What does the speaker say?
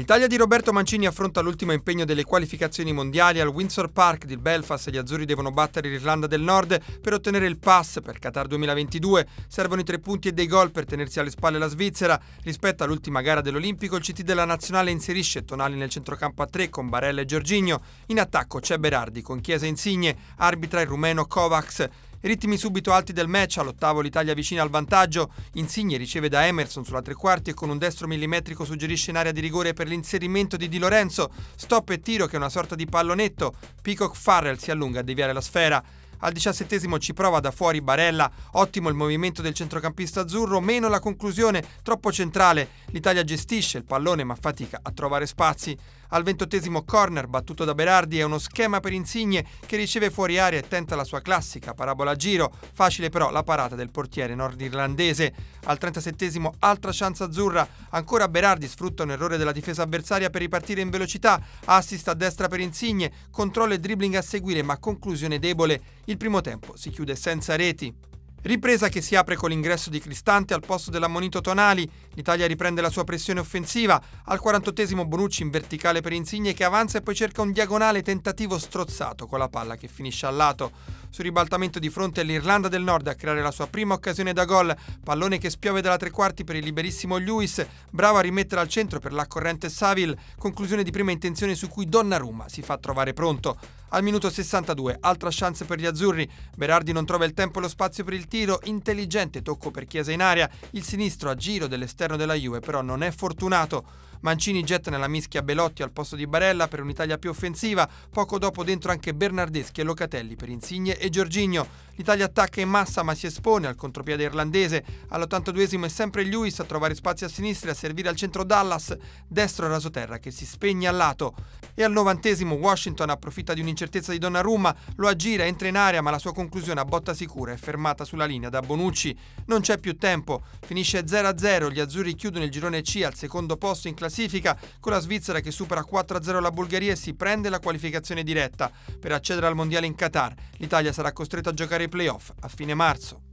L'Italia di Roberto Mancini affronta l'ultimo impegno delle qualificazioni mondiali al Windsor Park di Belfast gli azzurri devono battere l'Irlanda del Nord per ottenere il pass per Qatar 2022. Servono i tre punti e dei gol per tenersi alle spalle la Svizzera. Rispetto all'ultima gara dell'Olimpico, il CT della nazionale inserisce Tonali nel centrocampo a tre con Barella e Giorginio. In attacco c'è Berardi con Chiesa Insigne, arbitra il rumeno Kovacs. Ritmi subito alti del match, all'ottavo l'Italia vicina al vantaggio, Insigne riceve da Emerson sulla tre quarti e con un destro millimetrico suggerisce in area di rigore per l'inserimento di Di Lorenzo, stop e tiro che è una sorta di pallonetto, Peacock Farrell si allunga a deviare la sfera. Al diciassettesimo ci prova da fuori Barella, ottimo il movimento del centrocampista azzurro, meno la conclusione, troppo centrale. L'Italia gestisce il pallone ma fatica a trovare spazi. Al ventottesimo corner battuto da Berardi è uno schema per Insigne che riceve fuori aria e tenta la sua classica parabola a giro, facile però la parata del portiere nordirlandese. Al trentasettesimo altra chance azzurra, ancora Berardi sfrutta un errore della difesa avversaria per ripartire in velocità, assist a destra per Insigne, controllo e dribbling a seguire ma conclusione debole. Il primo tempo si chiude senza reti. Ripresa che si apre con l'ingresso di Cristante al posto dell'ammonito Tonali, l'Italia riprende la sua pressione offensiva, al 48 Bonucci in verticale per Insigne che avanza e poi cerca un diagonale tentativo strozzato con la palla che finisce al lato sul ribaltamento di fronte all'Irlanda del Nord a creare la sua prima occasione da gol, pallone che spiove dalla tre quarti per il liberissimo Lewis, bravo a rimettere al centro per l'accorrente corrente Saville, conclusione di prima intenzione su cui Donnarumma si fa trovare pronto. Al minuto 62, altra chance per gli azzurri. Berardi non trova il tempo e lo spazio per il tiro, intelligente tocco per Chiesa in aria. Il sinistro a giro dell'esterno della Juve però non è fortunato. Mancini getta nella mischia Belotti al posto di Barella per un'Italia più offensiva, poco dopo dentro anche Bernardeschi e Locatelli per Insigne e Giorgigno L'Italia attacca in massa ma si espone al contropiede irlandese. All'82esimo è sempre Lewis a trovare spazi a sinistra e a servire al centro Dallas, destro Rasoterra che si spegne a lato. E al 90esimo Washington approfitta di un'incertezza di Donnarumma, lo aggira, entra in area ma la sua conclusione a botta sicura è fermata sulla linea da Bonucci. Non c'è più tempo, finisce 0-0, gli azzurri chiudono il girone C al secondo posto in classifica con la Svizzera che supera 4-0 la Bulgaria e si prende la qualificazione diretta. Per accedere al Mondiale in Qatar l'Italia sarà costretta a giocare playoff a fine marzo.